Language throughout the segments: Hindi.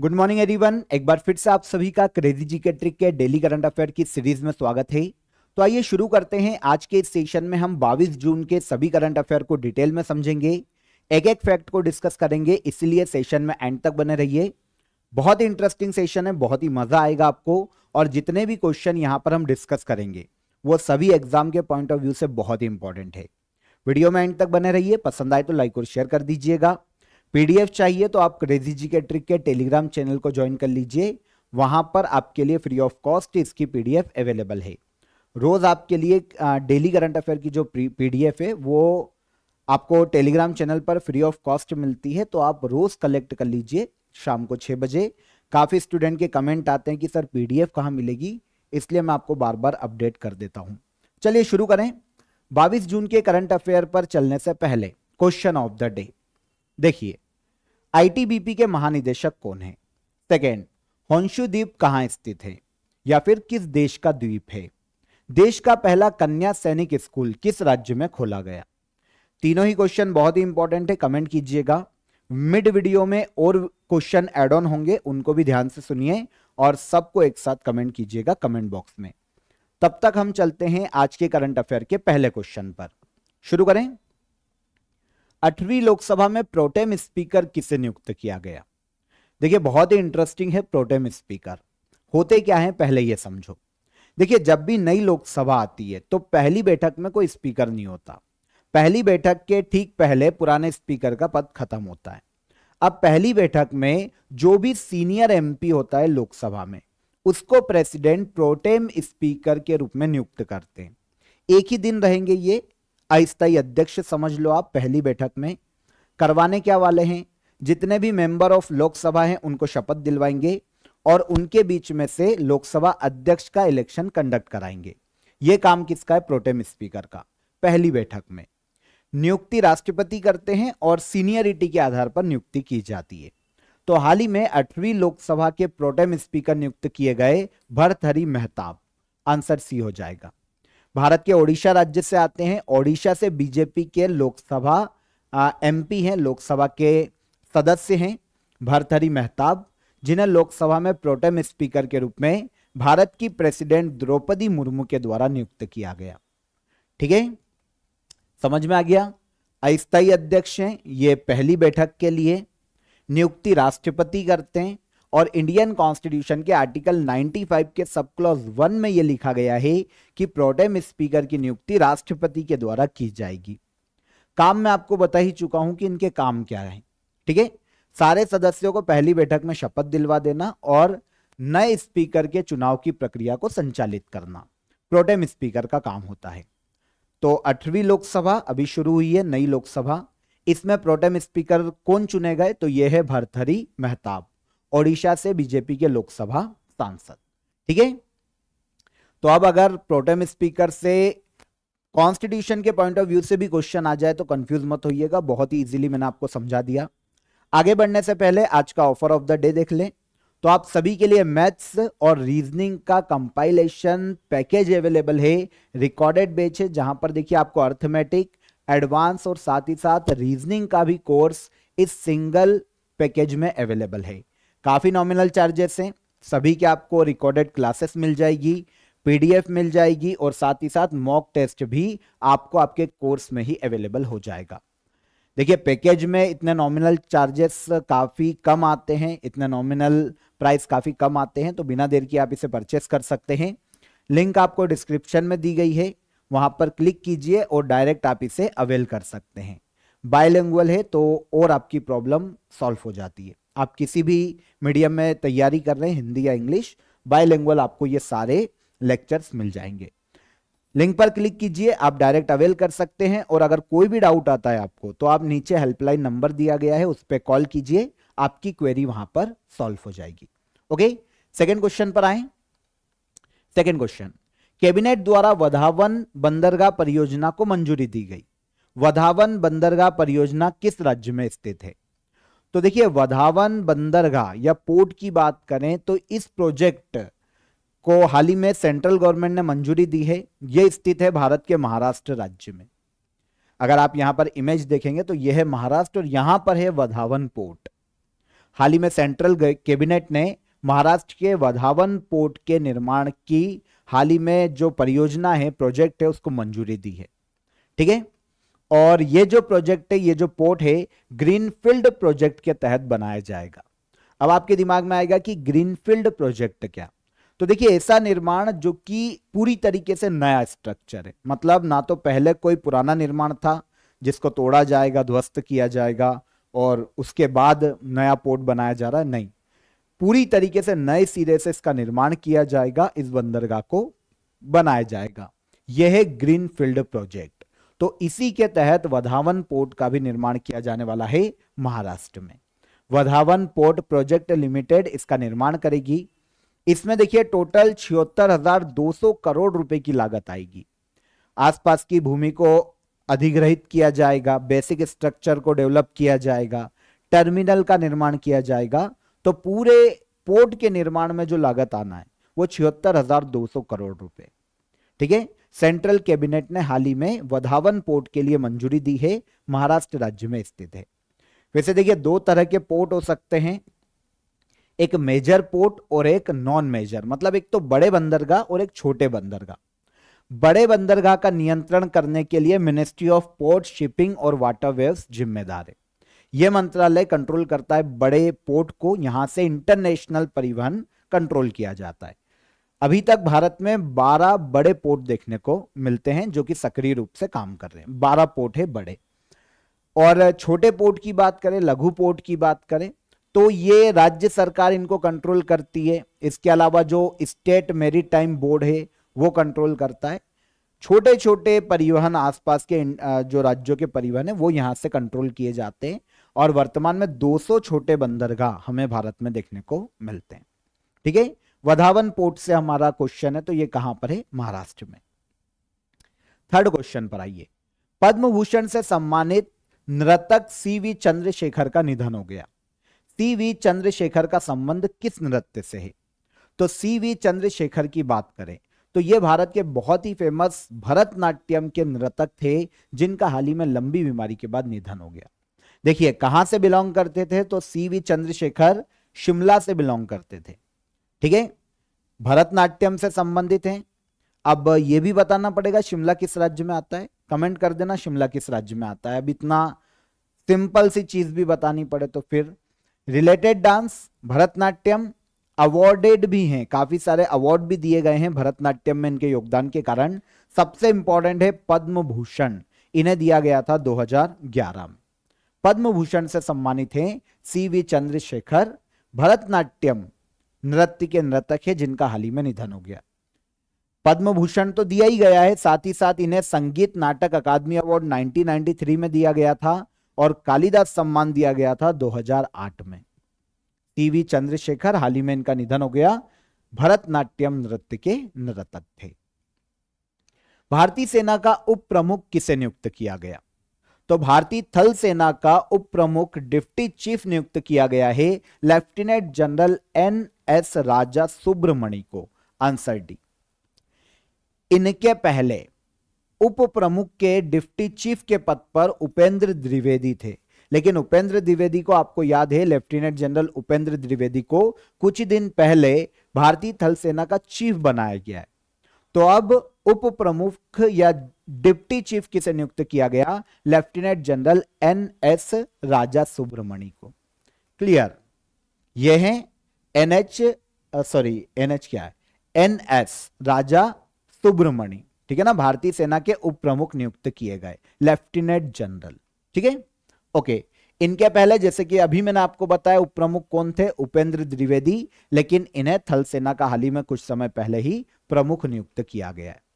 गुड मॉर्निंग एवरीवन एक बार फिर से आप सभी का क्रेजी जी के ट्रिक के डेली करंट अफेयर की सीरीज में स्वागत है तो आइए शुरू करते हैं आज के इस सेशन में हम 22 जून के सभी करंट अफेयर को डिटेल में समझेंगे एक एक फैक्ट को डिस्कस करेंगे इसलिए सेशन में एंड तक बने रहिए बहुत ही इंटरेस्टिंग सेशन है बहुत ही मजा आएगा आपको और जितने भी क्वेश्चन यहाँ पर हम डिस्कस करेंगे वो सभी एग्जाम के पॉइंट ऑफ व्यू से बहुत ही इंपॉर्टेंट है वीडियो में एंड तक बने रहिए पसंद आए तो लाइक और शेयर कर दीजिएगा पीडीएफ चाहिए तो आप क्रेजी जी के ट्रिक के टेलीग्राम चैनल को ज्वाइन कर लीजिए वहां पर आपके लिए फ्री ऑफ कॉस्ट इसकी पीडीएफ अवेलेबल है रोज आपके लिए डेली करंट अफेयर की जो पीडीएफ है वो आपको टेलीग्राम चैनल पर फ्री ऑफ कॉस्ट मिलती है तो आप रोज कलेक्ट कर लीजिए शाम को छः बजे काफ़ी स्टूडेंट के कमेंट आते हैं कि सर पीडीएफ कहाँ मिलेगी इसलिए मैं आपको बार बार अपडेट कर देता हूँ चलिए शुरू करें 22 जून के करंट अफेयर पर चलने से पहले क्वेश्चन ऑफ द डे देखिए आईटीबीपी के महानिदेशक कौन है सेकेंड होंशु द्वीप कहाँ स्थित है या फिर किस देश का द्वीप है देश का पहला कन्या सैनिक स्कूल किस राज्य में खोला गया तीनों ही क्वेश्चन बहुत ही इंपॉर्टेंट है कमेंट कीजिएगा मिड वीडियो में और क्वेश्चन एड ऑन होंगे उनको भी ध्यान से सुनिए और सबको एक साथ कमेंट कीजिएगा कमेंट बॉक्स में तब तक हम चलते हैं आज के करंट अफेयर के पहले क्वेश्चन पर शुरू करें अठवीं लोकसभा में प्रोटेम स्पीकर किसे नियुक्त किया गया देखिए बहुत ही इंटरेस्टिंग है प्रोटेम स्पीकर होते क्या है पहले यह समझो देखिए जब भी नई लोकसभा आती है तो पहली बैठक में कोई स्पीकर नहीं होता पहली बैठक के ठीक पहले पुराने स्पीकर का पद खत्म होता है अब पहली बैठक में जो भी सीनियर एमपी होता है लोकसभा में उसको प्रेसिडेंट प्रोटेम स्पीकर के रूप में नियुक्त करते हैं एक ही दिन रहेंगे ये अस्थायी अध्यक्ष समझ लो आप पहली बैठक में करवाने क्या वाले हैं जितने भी मेंबर ऑफ लोकसभा हैं उनको शपथ दिलवाएंगे और उनके बीच में से लोकसभा अध्यक्ष का इलेक्शन कंडक्ट कराएंगे ये काम किसका है प्रोटेम स्पीकर का पहली बैठक में नियुक्ति राष्ट्रपति करते हैं और सीनियरिटी के आधार पर नियुक्ति की जाती है तो हाल ही में अठवीं लोकसभा के प्रोटेम स्पीकर नियुक्त किए गए भरथरी मेहताब आंसर सी हो जाएगा भारत के ओडिशा राज्य से आते हैं ओडिशा से बीजेपी के लोकसभा एमपी हैं लोकसभा के सदस्य हैं भरथरी मेहताब जिन्हें लोकसभा में प्रोटेम स्पीकर के रूप में भारत की प्रेसिडेंट द्रौपदी मुर्मू के द्वारा नियुक्त किया गया ठीक है समझ में आ गया अस्थायी अध्यक्ष हैं ये पहली बैठक के लिए नियुक्ति राष्ट्रपति करते हैं और इंडियन कॉन्स्टिट्यूशन के आर्टिकल 95 के सब क्लॉज वन में यह लिखा गया है कि प्रोटेम स्पीकर की नियुक्ति राष्ट्रपति के द्वारा की जाएगी काम मैं आपको बता ही चुका हूं कि इनके काम क्या है ठीक है सारे सदस्यों को पहली बैठक में शपथ दिलवा देना और नए स्पीकर के चुनाव की प्रक्रिया को संचालित करना प्रोटेम स्पीकर का काम होता है तो अठवीं लोकसभा अभी शुरू हुई है नई लोकसभा इसमें प्रोटेम स्पीकर कौन चुने गए तो यह है भरथरी मेहताब ओडिशा से बीजेपी के लोकसभा सांसद ठीक है तो अब अगर प्रोटेम स्पीकर से कॉन्स्टिट्यूशन के पॉइंट ऑफ व्यू से भी क्वेश्चन आ जाए तो कंफ्यूज मत होइएगा बहुत ही इजीली मैंने आपको समझा दिया आगे बढ़ने से पहले आज का ऑफर ऑफ द डे देख लें तो आप सभी के लिए मैथ्स और रीजनिंग का कंपाइलेशन पैकेज अवेलेबल है रिकॉर्डेड बेच है जहां पर देखिए आपको अर्थमेटिक एडवांस और साथ ही साथ रीजनिंग का भी कोर्स इस सिंगल पैकेज में अवेलेबल है काफ़ी नॉमिनल चार्जेस हैं सभी के आपको रिकॉर्डेड क्लासेस मिल जाएगी पीडीएफ मिल जाएगी और साथ ही साथ मॉक टेस्ट भी आपको आपके कोर्स में ही अवेलेबल हो जाएगा देखिए पैकेज में इतने नॉमिनल चार्जेस काफ़ी कम आते हैं इतने नॉमिनल प्राइस काफ़ी कम आते हैं तो बिना देर के आप इसे परचेस कर सकते हैं लिंक आपको डिस्क्रिप्शन में दी गई है वहाँ पर क्लिक कीजिए और डायरेक्ट आप इसे अवेल कर सकते हैं बायलिंगुअल है तो और आपकी प्रॉब्लम सॉल्व हो जाती है आप किसी भी मीडियम में तैयारी कर रहे हैं हिंदी या इंग्लिश बायलिंगुअल आपको ये सारे लेक्चर्स मिल जाएंगे लिंक पर क्लिक कीजिए आप डायरेक्ट अवेल कर सकते हैं और अगर कोई भी डाउट आता है आपको तो आप नीचे हेल्पलाइन नंबर दिया गया है उस पर कॉल कीजिए आपकी क्वेरी वहां पर सॉल्व हो जाएगी ओके सेकेंड क्वेश्चन पर आए सेकेंड क्वेश्चन कैबिनेट द्वारा वधावन बंदरगाह परियोजना को मंजूरी दी गई वधावन बंदरगाह परियोजना किस राज्य में स्थित है तो देखिए वधावन बंदरगाह या पोर्ट की बात करें तो इस प्रोजेक्ट को हाल ही में सेंट्रल गवर्नमेंट ने मंजूरी दी है यह स्थित है भारत के महाराष्ट्र राज्य में अगर आप यहां पर इमेज देखेंगे तो यह है महाराष्ट्र और यहां पर है वधावन पोर्ट हाल ही में सेंट्रल कैबिनेट ने महाराष्ट्र के वधावन पोर्ट के निर्माण की हाल ही में जो परियोजना है प्रोजेक्ट है उसको मंजूरी दी है ठीक है और ये जो प्रोजेक्ट है ये जो पोर्ट है ग्रीनफील्ड प्रोजेक्ट के तहत बनाया जाएगा अब आपके दिमाग में आएगा कि ग्रीनफील्ड प्रोजेक्ट क्या तो देखिए ऐसा निर्माण जो कि पूरी तरीके से नया स्ट्रक्चर है मतलब ना तो पहले कोई पुराना निर्माण था जिसको तोड़ा जाएगा ध्वस्त किया जाएगा और उसके बाद नया पोर्ट बनाया जा रहा है नहीं पूरी तरीके से नए सिरे से इसका निर्माण किया जाएगा इस बंदरगाह को बनाया जाएगा यह है फील्ड प्रोजेक्ट तो इसी के तहत वधावन पोर्ट का भी निर्माण किया जाने वाला है महाराष्ट्र में वधावन पोर्ट प्रोजेक्ट लिमिटेड इसका निर्माण करेगी इसमें देखिए टोटल छिहत्तर हजार दो सौ करोड़ रुपए की लागत आएगी आसपास की भूमि को अधिग्रहित किया जाएगा बेसिक स्ट्रक्चर को डेवलप किया जाएगा टर्मिनल का निर्माण किया जाएगा तो पूरे पोर्ट के निर्माण में जो लागत आना है वो छिहत्तर हजार दो सौ करोड़ रुपए ठीक है सेंट्रल कैबिनेट ने हाल ही में वधावन पोर्ट के लिए मंजूरी दी है महाराष्ट्र राज्य में स्थित है वैसे देखिए दो तरह के पोर्ट हो सकते हैं एक मेजर पोर्ट और एक नॉन मेजर मतलब एक तो बड़े बंदरगाह और एक छोटे बंदरगाह बड़े बंदरगाह का नियंत्रण करने के लिए मिनिस्ट्री ऑफ पोर्ट शिपिंग और वाटर वेव जिम्मेदार है यह मंत्रालय कंट्रोल करता है बड़े पोर्ट को यहां से इंटरनेशनल परिवहन कंट्रोल किया जाता है अभी तक भारत में 12 बड़े पोर्ट देखने को मिलते हैं जो कि सक्रिय रूप से काम कर रहे हैं 12 पोर्ट है बड़े और छोटे पोर्ट की बात करें लघु पोर्ट की बात करें तो ये राज्य सरकार इनको कंट्रोल करती है इसके अलावा जो स्टेट मेरी टाइम बोर्ड है वो कंट्रोल करता है छोटे छोटे परिवहन आसपास के जो राज्यों के परिवहन है वो यहाँ से कंट्रोल किए जाते हैं और वर्तमान में 200 छोटे बंदरगाह हमें भारत में देखने को मिलते हैं ठीक है वधावन पोर्ट से हमारा क्वेश्चन है तो ये कहां पर है महाराष्ट्र में थर्ड क्वेश्चन पर आइए पद्म भूषण से सम्मानित नृतक सीवी चंद्रशेखर का निधन हो गया सी वी चंद्रशेखर का संबंध किस नृत्य से है तो सी वी चंद्रशेखर की बात करें तो ये भारत के बहुत ही फेमस भरतनाट्यम के नृतक थे जिनका हाल ही में लंबी बीमारी के बाद निधन हो गया देखिए कहां से बिलोंग करते थे तो सी वी चंद्रशेखर शिमला से बिलोंग करते थे ठीक है भरतनाट्यम से संबंधित है अब ये भी बताना पड़ेगा शिमला किस राज्य में आता है कमेंट कर देना शिमला किस राज्य में आता है अब इतना सिंपल सी चीज भी बतानी पड़े तो फिर रिलेटेड डांस भरतनाट्यम अवार्डेड भी हैं काफी सारे अवार्ड भी दिए गए हैं भरतनाट्यम में इनके योगदान के कारण सबसे इंपॉर्टेंट है पद्म भूषण इन्हें दिया गया था 2011 में पद्म भूषण से सम्मानित हैं सी वी चंद्रशेखर भरतनाट्यम नृत्य के नृतक है जिनका हाल ही में निधन हो गया पद्म भूषण तो दिया ही गया है साथ ही साथ इन्हें संगीत नाटक अकादमी अवार्ड 1993 में दिया गया था और कालिदास सम्मान दिया गया था 2008 में टीवी चंद्रशेखर हाल ही में इनका निधन हो गया भरतनाट्यम नृत्य के नृतक थे भारतीय सेना का उप प्रमुख किसे नियुक्त किया गया तो भारतीय थल सेना का उप प्रमुख डिप्टी चीफ नियुक्त किया गया है lieutenant general N S Raja Subramani को आंसर डी इनके पहले उप प्रमुख के डिप्टी चीफ के पद पर उपेंद्र द्विवेदी थे लेकिन उपेंद्र द्विवेदी को आपको याद है लेफ्टिनेंट जनरल उपेंद्र द्विवेदी को कुछ दिन पहले भारतीय थल सेना का चीफ बनाया गया है तो अब उप प्रमुख या डिप्टी चीफ किसे नियुक्त किया गया lieutenant general N S Raja Subramani को क्लियर यह है एनएच सॉरी एनएच क्या है एनएस राजा सुब्रमणी ठीक है ना भारतीय सेना के उप प्रमुख नियुक्त किए गए लेफ्टिनेंट जनरल ठीक है ओके इनके पहले जैसे कि अभी मैंने आपको बताया उप प्रमुख कौन थे उपेंद्र द्विवेदी लेकिन इन्हें थल सेना का हाल ही में कुछ समय पहले ही प्रमुख नियुक्त किया गया है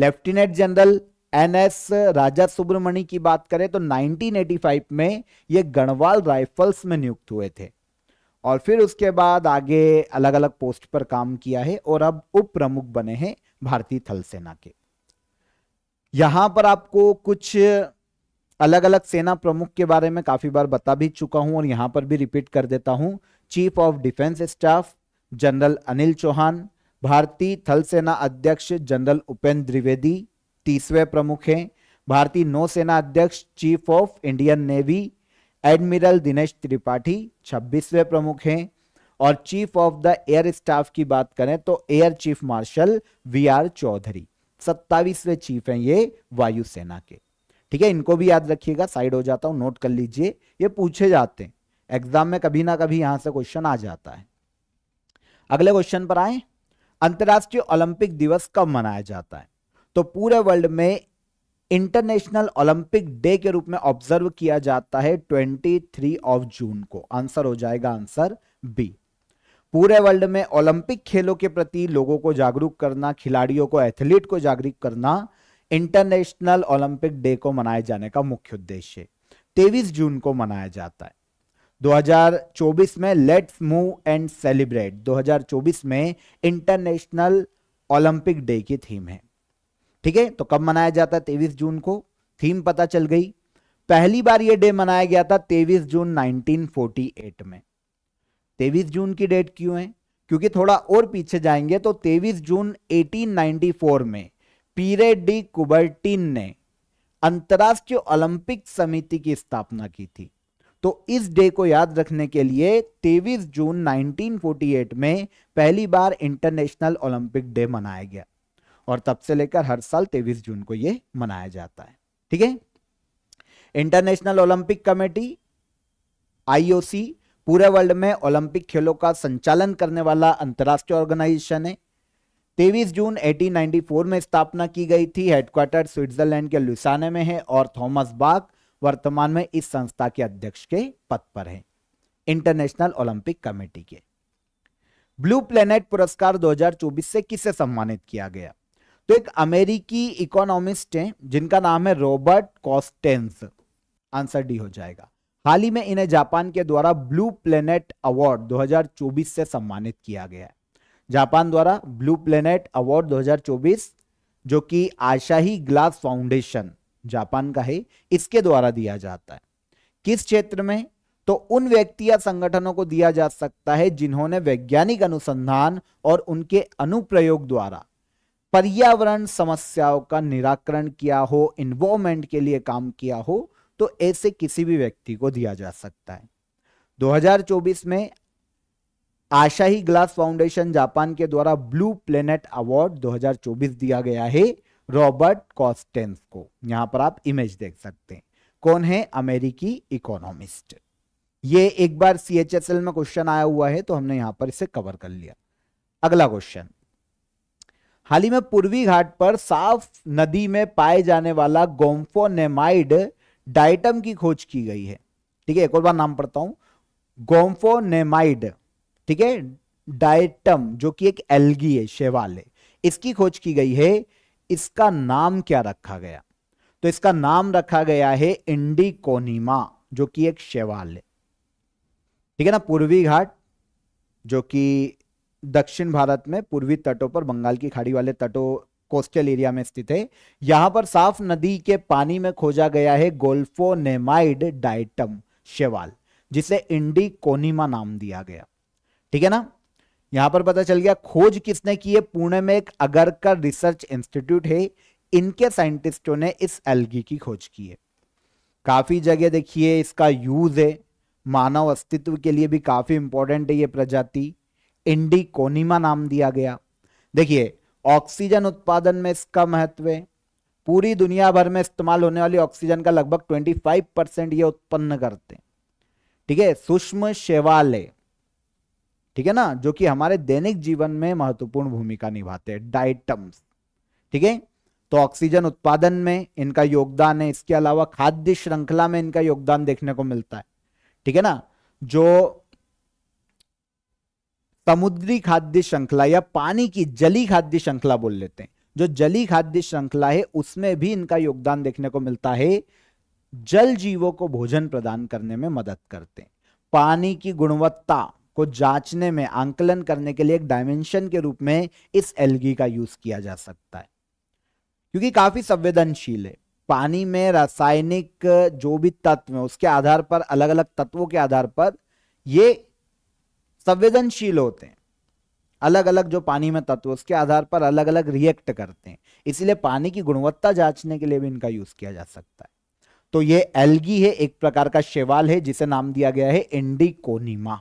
lieutenant general N S Raja Subramani की बात करें तो 1985 में ये गणवाल राइफल्स में नियुक्त हुए थे और फिर उसके बाद आगे अलग अलग पोस्ट पर काम किया है और अब उप प्रमुख बने हैं भारतीय थल सेना के यहां पर आपको कुछ अलग अलग सेना प्रमुख के बारे में काफी बार बता भी चुका हूं और यहां पर भी रिपीट कर देता हूं chief of defence staff general Anil Chauhan भारतीय थल सेना अध्यक्ष जनरल उपेंद्र द्विवेदी तीसवे प्रमुख हैं भारतीय नौसेना अध्यक्ष chief of Indian navy admiral Dinesh Tripathi छब्बीसवें प्रमुख हैं और chief of the air staff की बात करें तो air chief marshal V R Chaudhary सत्तावीसवें चीफ हैं ये वायुसेना के ठीक है इनको भी याद रखिएगा साइड हो जाता हूँ नोट कर लीजिए ये पूछे जाते हैं एग्जाम में कभी ना कभी यहां से क्वेश्चन आ जाता है अगले क्वेश्चन पर आए अंतर्राष्ट्रीय ओलंपिक दिवस कब मनाया जाता है तो पूरे वर्ल्ड में इंटरनेशनल ओलंपिक डे के रूप में ऑब्जर्व किया जाता है 23 ऑफ जून को आंसर हो जाएगा आंसर बी पूरे वर्ल्ड में ओलंपिक खेलों के प्रति लोगों को जागरूक करना खिलाड़ियों को एथलीट को जागरूक करना इंटरनेशनल ओलंपिक डे को मनाए जाने का मुख्य उद्देश्य तेवीस जून को मनाया जाता है 2024 में लेट्स मूव एंड सेलिब्रेट 2024 में इंटरनेशनल ओलंपिक डे की थीम है ठीक है तो कब मनाया जाता है तेईस जून को थीम पता चल गई पहली बार यह डे मनाया गया था तेईस जून 1948 में तेईस जून की डेट क्यों है क्योंकि थोड़ा और पीछे जाएंगे तो तेईस जून 1894 में पीरे डी कुबर्टिन ने अंतर्राष्ट्रीय ओलंपिक समिति की स्थापना की थी तो इस डे को याद रखने के लिए 23 जून 1948 में पहली बार इंटरनेशनल ओलंपिक डे मनाया गया और तब से लेकर हर साल 23 जून को यह मनाया जाता है ठीक है इंटरनेशनल ओलंपिक कमेटी आईओसी पूरे वर्ल्ड में ओलंपिक खेलों का संचालन करने वाला अंतर्राष्ट्रीय ऑर्गेनाइजेशन है तेवीस जून 1894 में स्थापना की गई थी हेडक्वार्टर स्विट्जरलैंड के लुसाने में है और थॉमस बाग वर्तमान में इस संस्था के अध्यक्ष के पद पर हैं इंटरनेशनल ओलंपिक कमेटी के ब्लू प्लेनेट पुरस्कार 2024 से किसे सम्मानित किया गया तो एक अमेरिकी इकोनॉमिस्ट हैं जिनका नाम है रॉबर्ट कॉस्टेंस आंसर डी हो जाएगा हाल ही में इन्हें जापान के द्वारा ब्लू प्लेनेट अवार्ड 2024 से सम्मानित किया गया है जापान द्वारा ब्लू प्लेनेट अवार्ड 2024 जो कि आशाही ग्लास फाउंडेशन जापान का है इसके द्वारा दिया जाता है किस क्षेत्र में तो उन व्यक्ति या संगठनों को दिया जा सकता है जिन्होंने वैज्ञानिक अनुसंधान और उनके अनुप्रयोग द्वारा पर्यावरण समस्याओं का निराकरण किया हो इन्वॉल्वमेंट के लिए काम किया हो तो ऐसे किसी भी व्यक्ति को दिया जा सकता है 2024 में आशाही ग्लास फाउंडेशन जापान के द्वारा ब्लू प्लेनेट अवार्ड 2024 दिया गया है रॉबर्ट कॉस्टेंस को यहां पर आप इमेज देख सकते हैं कौन है अमेरिकी इकोनॉमिस्ट ये एक बार सी एच एस एल में क्वेश्चन आया हुआ है तो हमने यहां पर इसे कवर कर लिया अगला क्वेश्चन हाल ही में पूर्वी घाट पर साफ नदी में पाए जाने वाला गोम्फोनेमाइड डाइटम की खोज की गई है ठीक है एक और बार नाम पढ़ता हूं गोम्फोनेमाइड ठीक है डाइटम जो कि एक एलगी है शेवाल है इसकी खोज की गई है इसका नाम क्या रखा गया तो इसका नाम रखा गया है इंडिकोनिमा जो कि एक शैवाल है ठीक है ना पूर्वी घाट जो कि दक्षिण भारत में पूर्वी तटों पर बंगाल की खाड़ी वाले तटों कोस्टल एरिया में स्थित है यहां पर साफ नदी के पानी में खोजा गया है गोल्फोनेमाइड डाइटम शैवाल जिसे इंडिकोनिमा नाम दिया गया ठीक है ना यहां पर पता चल गया खोज किसने की है पुणे में एक अगर का रिसर्च इंस्टीट्यूट है इनके साइंटिस्टों ने इस एलगी की खोज की है काफ़ी जगह देखिए इसका यूज है मानव अस्तित्व के लिए भी काफ़ी इंपॉर्टेंट है ये प्रजाति इंडी कोनिमा नाम दिया गया देखिए ऑक्सीजन उत्पादन में इसका महत्व है पूरी दुनिया भर में इस्तेमाल होने वाली ऑक्सीजन का लगभग 25 परसेंट ये उत्पन्न करते हैं ठीक है सूक्ष्म शैवालय ठीक है ना जो कि हमारे दैनिक जीवन में महत्वपूर्ण भूमिका निभाते हैं डाइटम्स ठीक है तो ऑक्सीजन उत्पादन में इनका योगदान है इसके अलावा खाद्य श्रृंखला में इनका योगदान देखने को मिलता है ठीक है ना जो समुद्री खाद्य श्रृंखला या पानी की जली खाद्य श्रृंखला बोल लेते हैं जो जली खाद्य श्रृंखला है उसमें भी इनका योगदान देखने को मिलता है जल जीवों को भोजन प्रदान करने में मदद करते हैं पानी की गुणवत्ता को जांचने में आंकलन करने के लिए एक डायमेंशन के रूप में इस एलगी का यूज किया जा सकता है क्योंकि काफी संवेदनशील है पानी में रासायनिक जो भी तत्व है उसके आधार पर अलग अलग तत्वों के आधार पर ये संवेदनशील होते हैं अलग अलग जो पानी में तत्व उसके आधार पर अलग अलग रिएक्ट करते हैं इसीलिए पानी की गुणवत्ता जांचने के लिए भी इनका यूज किया जा सकता है तो ये एलगी है एक प्रकार का शेवाल है जिसे नाम दिया गया है एंडिकोनिमा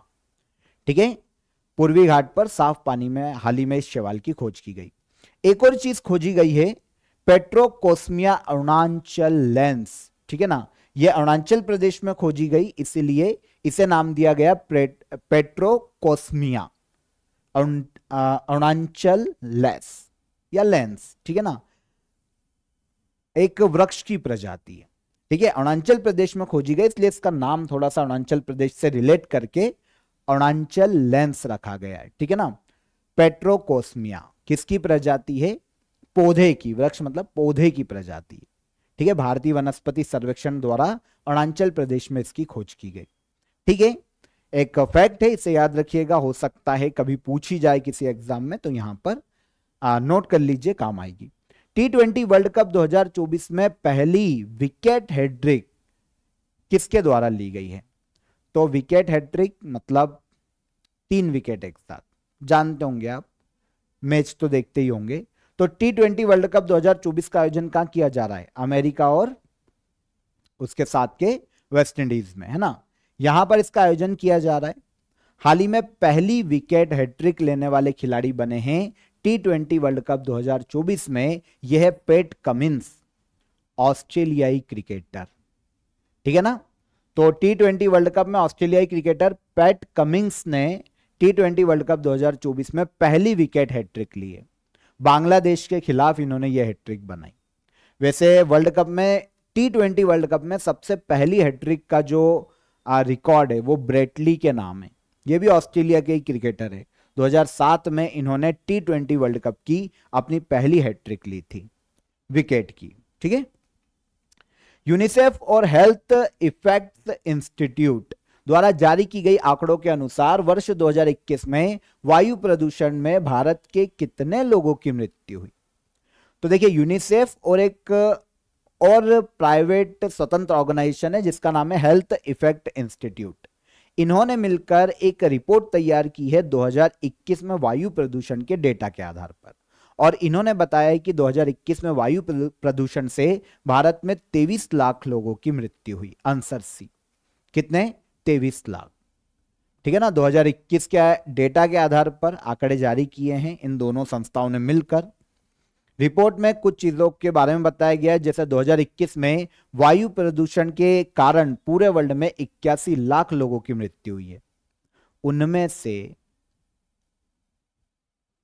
ठीक है पूर्वी घाट पर साफ पानी में हाल ही में इस शैवाल की खोज की गई एक और चीज खोजी गई है पेट्रोकोस्मिया अरुणाचल लेंस ठीक है ना यह अरुणाचल प्रदेश में खोजी गई इसीलिए इसे नाम दिया गया पेट्रोकोस्मिया अरुणाचल लेंस या लेंस ठीक है ना एक वृक्ष की प्रजाति है ठीक है अरुणाचल प्रदेश में खोजी गई इसलिए इसका नाम थोड़ा सा अरुणाचल प्रदेश से रिलेट करके अरुणाचल लेंस रखा गया है ठीक है ना पेट्रोकोस्मिया किसकी प्रजाति है पौधे की वृक्ष मतलब पौधे की प्रजाति ठीक है भारतीय वनस्पति सर्वेक्षण द्वारा अरुणाचल प्रदेश में इसकी खोज की गई ठीक है एक फैक्ट है इसे याद रखिएगा हो सकता है कभी पूछी जाए किसी एग्जाम में तो यहां पर आ, नोट कर लीजिए काम आएगी टी ट्वेंटी वर्ल्ड कप 2024 में पहली विकेट हेड्रिक किसके द्वारा ली गई है तो विकेट हैट्रिक मतलब तीन विकेट एक साथ जानते होंगे आप मैच तो देखते ही होंगे तो टी ट्वेंटी वर्ल्ड कप 2024 का आयोजन कहाँ किया जा रहा है अमेरिका और उसके साथ के वेस्ट इंडीज में है ना यहां पर इसका आयोजन किया जा रहा है हाल ही में पहली विकेट हैट्रिक लेने वाले खिलाड़ी बने हैं टी ट्वेंटी वर्ल्ड कप 2024 में यह पेट कमिंस ऑस्ट्रेलियाई क्रिकेटर ठीक है ना तो टी ट्वेंटी वर्ल्ड कप में ऑस्ट्रेलियाई क्रिकेटर पैट कमिंग्स ने टी ट्वेंटी वर्ल्ड कप 2024 में पहली विकेट हैट्रिक ली है बांग्लादेश के खिलाफ इन्होंने यह हैट्रिक बनाई वैसे वर्ल्ड कप में टी ट्वेंटी वर्ल्ड कप में सबसे पहली हैट्रिक का जो रिकॉर्ड है वो ब्रेटली के नाम है ये भी ऑस्ट्रेलिया के ही क्रिकेटर है 2007 में इन्होंने टी ट्वेंटी वर्ल्ड कप की अपनी पहली हैट्रिक ली थी विकेट की ठीक है यूनिसेफ और हेल्थ इफेक्ट्स इंस्टीट्यूट द्वारा जारी की गई आंकड़ों के अनुसार वर्ष 2021 में वायु प्रदूषण में भारत के कितने लोगों की मृत्यु हुई तो देखिए यूनिसेफ और एक और प्राइवेट स्वतंत्र ऑर्गेनाइजेशन है जिसका नाम है हेल्थ इफेक्ट इंस्टीट्यूट इन्होंने मिलकर एक रिपोर्ट तैयार की है 2021 में वायु प्रदूषण के डेटा के आधार पर और इन्होंने बताया कि 2021 में वायु प्रदूषण से भारत में 23 लाख लोगों की मृत्यु हुई आंसर सी कितने 23 लाख ठीक है ना 2021 के डेटा के आधार पर आंकड़े जारी किए हैं इन दोनों संस्थाओं ने मिलकर रिपोर्ट में कुछ चीजों के बारे में बताया गया है जैसे 2021 में वायु प्रदूषण के कारण पूरे वर्ल्ड में इक्यासी लाख लोगों की मृत्यु हुई है उनमें से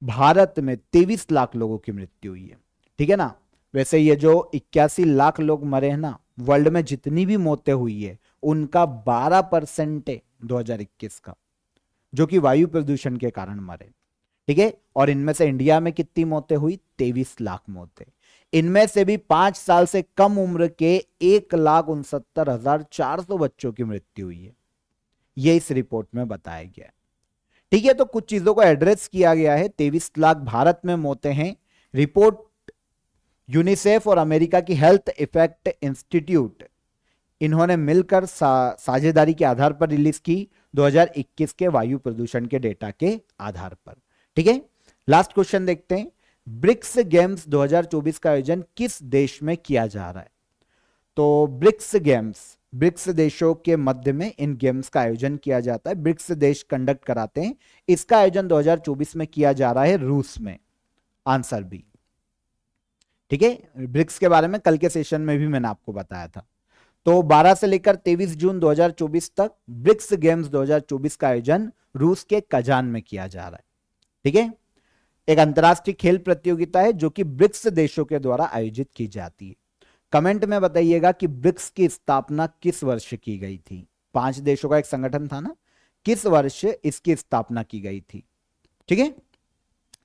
भारत में तेईस लाख लोगों की मृत्यु हुई है ठीक है ना वैसे ये जो इक्यासी लाख लोग मरे हैं ना वर्ल्ड में जितनी भी मौतें हुई है उनका 12 परसेंट है इक्कीस का जो कि वायु प्रदूषण के कारण मरे ठीक है और इनमें से इंडिया में कितनी मौतें हुई तेईस लाख मौतें इनमें से भी पांच साल से कम उम्र के एक लाख उनसत्तर हजार चार सौ बच्चों की मृत्यु हुई है ये इस रिपोर्ट में बताया गया है ठीक है तो कुछ चीजों को एड्रेस किया गया है तेईस लाख भारत में मोते हैं रिपोर्ट यूनिसेफ और अमेरिका की हेल्थ इफेक्ट इंस्टीट्यूट इन्होंने मिलकर सा, साझेदारी के आधार पर रिलीज की 2021 के वायु प्रदूषण के डेटा के आधार पर ठीक है लास्ट क्वेश्चन देखते हैं ब्रिक्स गेम्स 2024 का आयोजन किस देश में किया जा रहा है तो ब्रिक्स गेम्स ब्रिक्स देशों के मध्य में इन गेम्स का आयोजन किया जाता है ब्रिक्स देश कंडक्ट कराते हैं इसका आयोजन 2024 में किया जा रहा है रूस में आंसर भी ठीक है ब्रिक्स के बारे में कल के सेशन में भी मैंने आपको बताया था तो 12 से लेकर 23 जून 2024 तक ब्रिक्स गेम्स 2024 का आयोजन रूस के कजान में किया जा रहा है ठीक है एक अंतर्राष्ट्रीय खेल प्रतियोगिता है जो कि ब्रिक्स देशों के द्वारा आयोजित की जाती है कमेंट में बताइएगा कि ब्रिक्स की स्थापना किस वर्ष की गई थी पांच देशों का एक संगठन था ना किस वर्ष इसकी स्थापना की गई थी ठीक है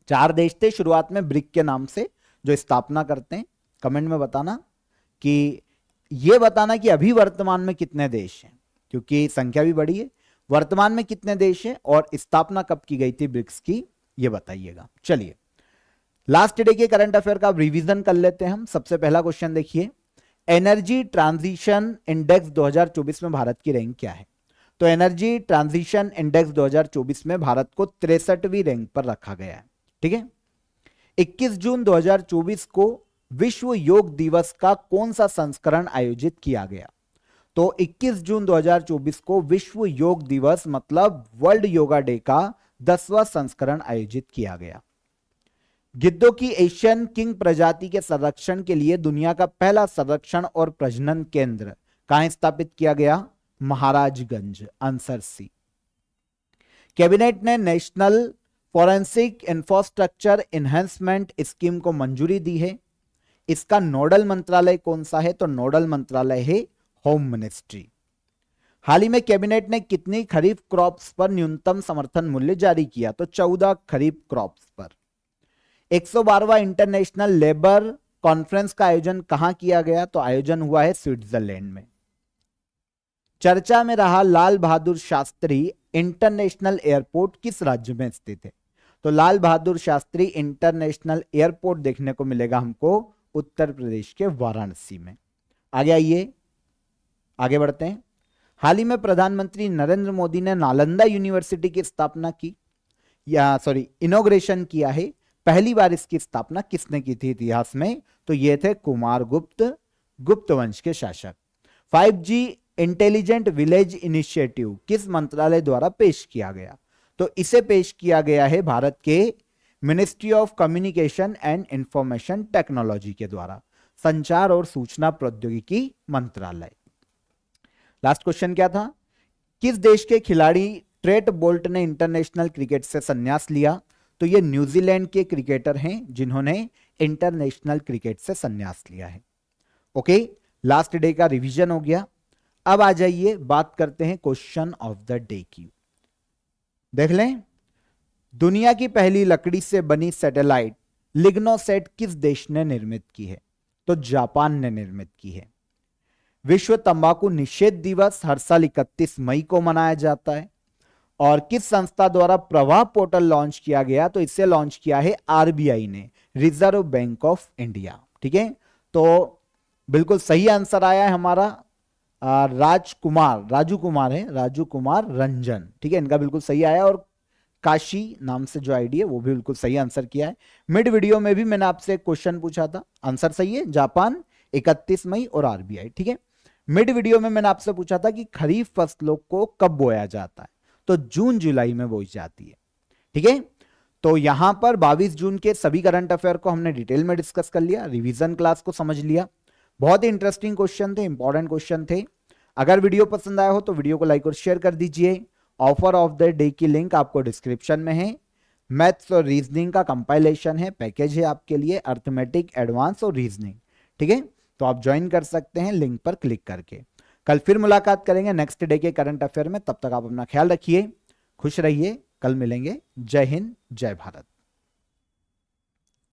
चार देश थे शुरुआत में ब्रिक के नाम से जो स्थापना करते हैं कमेंट में बताना कि ये बताना कि अभी वर्तमान में कितने देश हैं क्योंकि संख्या भी बड़ी है वर्तमान में कितने देश हैं और स्थापना कब की गई थी ब्रिक्स की ये बताइएगा चलिए लास्ट डे के करंट अफेयर का रिवीजन कर लेते हैं हम सबसे पहला क्वेश्चन देखिए एनर्जी ट्रांजिशन इंडेक्स 2024 में भारत की रैंक क्या है तो एनर्जी ट्रांजिशन इंडेक्स 2024 में भारत को तिरसठवीं रैंक पर रखा गया है ठीक है 21 जून 2024 को विश्व योग दिवस का कौन सा संस्करण आयोजित किया गया तो 21 जून 2024 को विश्व योग दिवस मतलब वर्ल्ड योगा डे का दसवा संस्करण आयोजित किया गया गिद्धों की एशियन किंग प्रजाति के संरक्षण के लिए दुनिया का पहला संरक्षण और प्रजनन केंद्र कहा स्थापित किया गया महाराजगंज आंसर सी कैबिनेट ने national forensic infrastructure enhancement scheme को मंजूरी दी है इसका नोडल मंत्रालय कौन सा है तो नोडल मंत्रालय है होम मिनिस्ट्री हाल ही में कैबिनेट ने कितनी खरीफ क्रॉप्स पर न्यूनतम समर्थन मूल्य जारी किया तो चौदह खरीफ क्रॉप्स पर बारवा इंटरनेशनल लेबर कॉन्फ्रेंस का आयोजन कहा किया गया तो आयोजन हुआ है स्विट्जरलैंड में चर्चा में रहा लाल बहादुर शास्त्री इंटरनेशनल एयरपोर्ट किस राज्य में स्थित है तो लाल बहादुर शास्त्री इंटरनेशनल एयरपोर्ट देखने को मिलेगा हमको उत्तर प्रदेश के वाराणसी में आगे आइए आगे बढ़ते हैं हाल ही में प्रधानमंत्री नरेंद्र मोदी ने नालंदा यूनिवर्सिटी की स्थापना की या सॉरी इनोग्रेशन किया है पहली बार इसकी स्थापना किसने की थी इतिहास में तो ये थे कुमार गुप्त गुप्त वंश के शासक 5G इंटेलिजेंट विलेज इनिशिएटिव किस मंत्रालय द्वारा पेश किया गया तो इसे पेश किया गया है भारत के ministry of communication and information technology के द्वारा संचार और सूचना प्रौद्योगिकी मंत्रालय लास्ट क्वेश्चन क्या था किस देश के खिलाड़ी ट्रेट बोल्ट ने इंटरनेशनल क्रिकेट से संन्यास लिया तो ये न्यूजीलैंड के क्रिकेटर हैं जिन्होंने इंटरनेशनल क्रिकेट से संन्यास लिया है ओके लास्ट डे का रिवीजन हो गया अब आ जाइए बात करते हैं क्वेश्चन ऑफ द डे की देख लें दुनिया की पहली लकड़ी से बनी सैटेलाइट लिग्नोसेट किस देश ने निर्मित की है तो जापान ने निर्मित की है विश्व तंबाकू निषेध दिवस हर साल इकतीस मई को मनाया जाता है और किस संस्था द्वारा प्रवाह पोर्टल लॉन्च किया गया तो इसे लॉन्च किया है आरबीआई ने रिजर्व बैंक ऑफ इंडिया ठीक है तो बिल्कुल सही आंसर आया है हमारा राजकुमार राजू कुमार है राजू कुमार रंजन ठीक है इनका बिल्कुल सही आया और काशी नाम से जो आईडी है वो भी बिल्कुल सही आंसर किया है मिड वीडियो में भी मैंने आपसे क्वेश्चन पूछा था आंसर सही है जापान 31 मई और आरबीआई ठीक है मिड वीडियो में मैंने आपसे पूछा था कि खरीफ फसलों को कब बोया जाता है तो जून जुलाई में बोई जाती है ठीक है तो यहां पर 22 जून के सभी करंट अफेयर को हमने डिटेल में डिस्कस कर लिया रिवीजन क्लास को समझ लिया बहुत ही इंटरेस्टिंग क्वेश्चन थे इंपॉर्टेंट क्वेश्चन थे अगर वीडियो पसंद आया हो तो वीडियो को लाइक और शेयर कर दीजिए ऑफर ऑफ द डे की लिंक आपको डिस्क्रिप्शन में है मैथ्स और रीजनिंग का कंपाइलेशन है पैकेज है आपके लिए अर्थमेटिक एडवांस और रीजनिंग ठीक है तो आप ज्वाइन कर सकते हैं लिंक पर क्लिक करके कल फिर मुलाकात करेंगे नेक्स्ट डे के करंट अफेयर में तब तक आप अपना ख्याल रखिए खुश रहिए कल मिलेंगे जय हिंद जय भारत